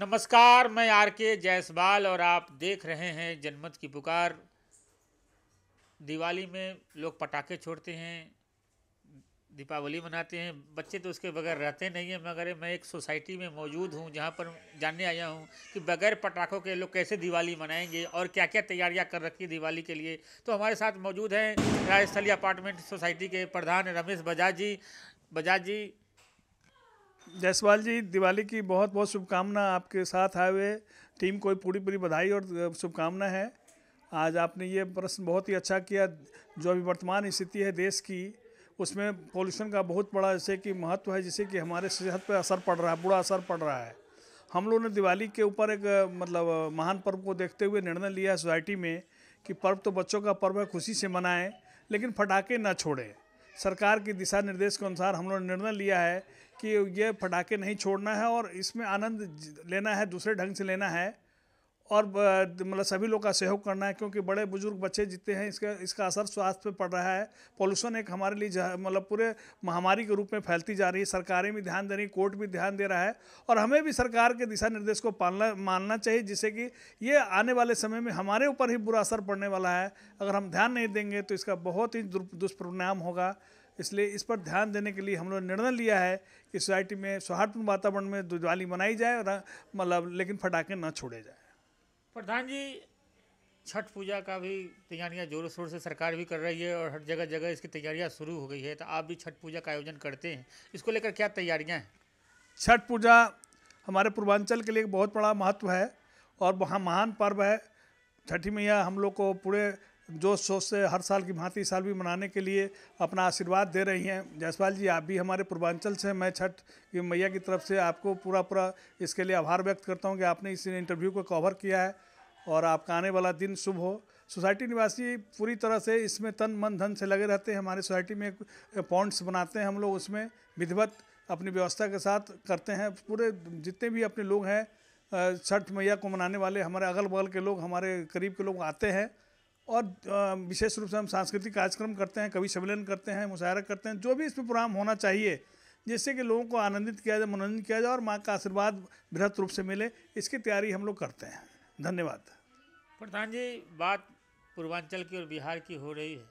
नमस्कार मैं आर के जायसवाल और आप देख रहे हैं जनमत की पुकार दिवाली में लोग पटाखे छोड़ते हैं दीपावली मनाते हैं बच्चे तो उसके बगैर रहते नहीं हैं मगर मैं एक सोसाइटी में मौजूद हूं जहां पर जानने आया हूं कि बगैर पटाखों के लोग कैसे दिवाली मनाएंगे और क्या क्या तैयारियां कर रखी दिवाली के लिए तो हमारे साथ मौजूद हैं राजस्थली अपार्टमेंट सोसाइटी के प्रधान रमेश बजाज जी बजाज जी जायसवाल जी दिवाली की बहुत बहुत शुभकामना आपके साथ आए हुए टीम को पूरी पूरी बधाई और शुभकामना है आज आपने ये प्रश्न बहुत ही अच्छा किया जो अभी वर्तमान स्थिति है देश की उसमें पोल्यूशन का बहुत बड़ा जैसे कि महत्व है जिससे कि हमारे सेहत पर असर पड़ रहा है बुरा असर पड़ रहा है हम लोगों ने दिवाली के ऊपर एक मतलब महान पर्व को देखते हुए निर्णय लिया है सोसाइटी में कि पर्व तो बच्चों का पर्व है खुशी से मनाएं लेकिन फटाखे ना छोड़ें सरकार के दिशा निर्देश के अनुसार हम लोगों ने निर्णय लिया है कि ये पटाखे नहीं छोड़ना है और इसमें आनंद लेना है दूसरे ढंग से लेना है और मतलब सभी लोग का सहयोग करना है क्योंकि बड़े बुजुर्ग बच्चे जितने हैं इसका इसका असर स्वास्थ्य पे पड़ रहा है पोल्यूशन एक हमारे लिए मतलब पूरे महामारी के रूप में फैलती जा रही है सरकारें भी ध्यान दे रही कोर्ट भी ध्यान दे रहा है और हमें भी सरकार के दिशा निर्देश को पालना मानना चाहिए जिससे कि ये आने वाले समय में हमारे ऊपर ही बुरा असर पड़ने वाला है अगर हम ध्यान नहीं देंगे तो इसका बहुत ही दुष्परिणाम होगा इसलिए इस पर ध्यान देने के लिए हम लोग निर्णय लिया है कि सोसाइटी में सौहार्दपूर्ण वातावरण में दिवाली मनाई जाए और मतलब लेकिन फटाखे ना छोड़े जाए प्रधान जी छठ पूजा का भी तैयारियां जोरों शोर से सरकार भी कर रही है और हर जगह जगह इसकी तैयारियां शुरू हो गई है तो आप भी छठ पूजा का आयोजन करते हैं इसको लेकर क्या तैयारियां हैं छठ पूजा हमारे पूर्वांचल के लिए बहुत बड़ा महत्व है और वहाँ महान पर्व है छठी मैया हम लोग को पूरे जोश शोश से हर साल की भांति साल भी मनाने के लिए अपना आशीर्वाद दे रही हैं जयसवाल जी आप भी हमारे पूर्वांचल से मैं छठ की मैया की तरफ से आपको पूरा पूरा इसके लिए आभार व्यक्त करता हूँ कि आपने इस इंटरव्यू को कवर किया है और आपका आने वाला दिन शुभ हो सोसाइटी निवासी पूरी तरह से इसमें तन मन धन से लगे रहते हैं हमारे सोसाइटी में पॉइंट्स बनाते हैं हम लोग उसमें विधिवत अपनी व्यवस्था के साथ करते हैं पूरे जितने भी अपने लोग हैं छठ मैया को मनाने वाले हमारे अगल बगल के लोग हमारे करीब के लोग आते हैं और विशेष रूप से हम सांस्कृतिक कार्यक्रम करते हैं कवि सम्मेलन करते हैं मुशायरा करते हैं जो भी इस पर प्रोग्राम होना चाहिए जिससे कि लोगों को आनंदित किया जाए मनोरंजन किया जाए और माँ का आशीर्वाद बृहद रूप से मिले इसकी तैयारी हम लोग करते हैं धन्यवाद प्रधान जी बात पूर्वांचल की और बिहार की हो रही है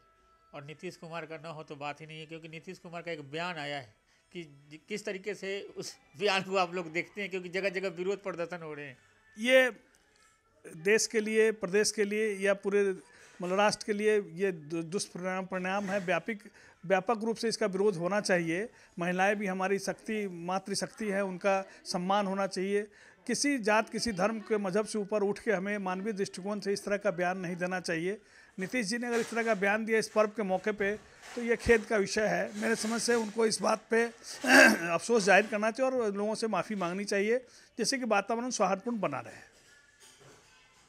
और नीतीश कुमार का ना हो तो बात ही नहीं है क्योंकि नीतीश कुमार का एक बयान आया है कि किस तरीके से उस बयान को आप लोग देखते हैं क्योंकि जगह जगह विरोध प्रदर्शन हो रहे हैं ये देश के लिए प्रदेश के लिए या पूरे मतलब राष्ट्र के लिए ये दुष्परिणाम परिणाम है व्यापक व्यापक रूप से इसका विरोध होना चाहिए महिलाएं भी हमारी शक्ति मातृशक्ति है उनका सम्मान होना चाहिए किसी जात किसी धर्म के मजहब से ऊपर उठ के हमें मानवीय दृष्टिकोण से इस तरह का बयान नहीं देना चाहिए नीतीश जी ने अगर इस तरह का बयान दिया इस पर्व के मौके पे तो ये खेद का विषय है मेरे समझ से उनको इस बात पे अफसोस जाहिर करना चाहिए और लोगों से माफ़ी मांगनी चाहिए जैसे कि वातावरण सौहार्दपूर्ण बना रहे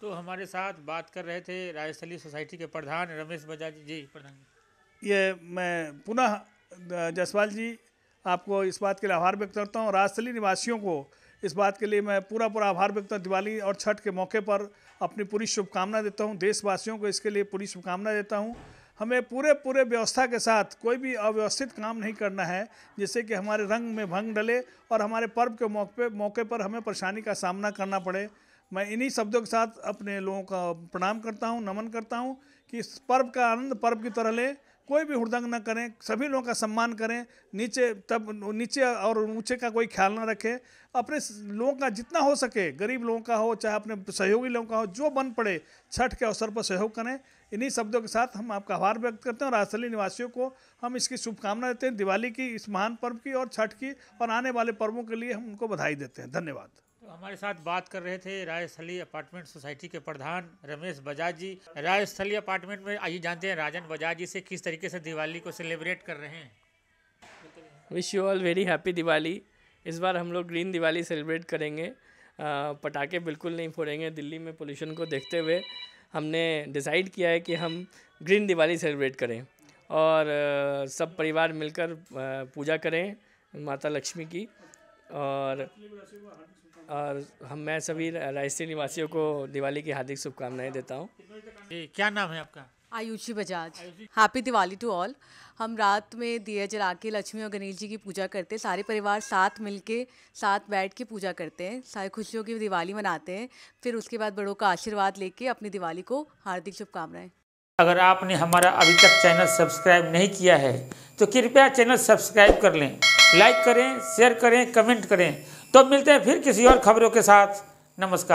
तो हमारे साथ बात कर रहे थे राजस्थली सोसाइटी के प्रधान रमेश बजाज जी प्रधान ये मैं पुनः जसवाल जी आपको इस बात के लिए आभार व्यक्त करता हूँ राजस्थली निवासियों को इस बात के लिए मैं पूरा पूरा आभार व्यक्त दिवाली और छठ के मौके पर अपनी पूरी शुभकामना देता हूँ देशवासियों को इसके लिए पूरी शुभकामना देता हूँ हमें पूरे पूरे व्यवस्था के साथ कोई भी अव्यवस्थित काम नहीं करना है जिससे कि हमारे रंग में भंग डले और हमारे पर्व के मौके पर हमें परेशानी का सामना करना पड़े मैं इन्हीं शब्दों के साथ अपने लोगों का प्रणाम करता हूँ नमन करता हूँ कि इस पर्व का आनंद पर्व की तरह लें कोई भी हृदंग न करें सभी लोगों का सम्मान करें नीचे तब नीचे और ऊँचे का कोई ख्याल ना रखें अपने लोगों का जितना हो सके गरीब लोगों का हो चाहे अपने सहयोगी लोगों का हो जो बन पड़े छठ के अवसर पर सहयोग करें इन्हीं शब्दों के साथ हम आपका आभार व्यक्त करते हैं और राजस्थली निवासियों को हम इसकी शुभकामना देते हैं दिवाली की इस महान पर्व की और छठ की और आने वाले पर्वों के लिए हम उनको बधाई देते हैं धन्यवाद तो हमारे साथ बात कर रहे थे रायस्थली अपार्टमेंट सोसाइटी के प्रधान रमेश बजाज जी रायस्थली अपार्टमेंट में आइए जानते हैं राजन बजाज जी से किस तरीके से दिवाली को सेलिब्रेट कर रहे हैं wish you all very happy Diwali इस बार हम लोग ग्रीन दिवाली सेलिब्रेट करेंगे पटाखे बिल्कुल नहीं फोड़ेंगे दिल्ली में पोल्यूशन को देखते हुए हमने डिसाइड किया है कि हम ग्रीन दिवाली सेलिब्रेट करें और सब परिवार मिलकर पूजा करें माता लक्ष्मी की और और हम मैं सभी राजस्थान निवासियों को दिवाली की हार्दिक शुभकामनाएं देता हूँ क्या नाम है आपका Ayushi Bajaj happy Diwali to all हम रात में दिए जला के लक्ष्मी और गणेश जी की पूजा करते हैं सारे परिवार साथ मिलके साथ बैठ के पूजा करते हैं सारी खुशियों की दिवाली मनाते हैं फिर उसके बाद बड़ों का आशीर्वाद लेके अपनी दिवाली को हार्दिक शुभकामनाएं अगर आपने हमारा अभी तक चैनल सब्सक्राइब नहीं किया है तो कृपया चैनल सब्सक्राइब कर लें लाइक करें शेयर करें कमेंट करें तो मिलते हैं फिर किसी और खबरों के साथ नमस्कार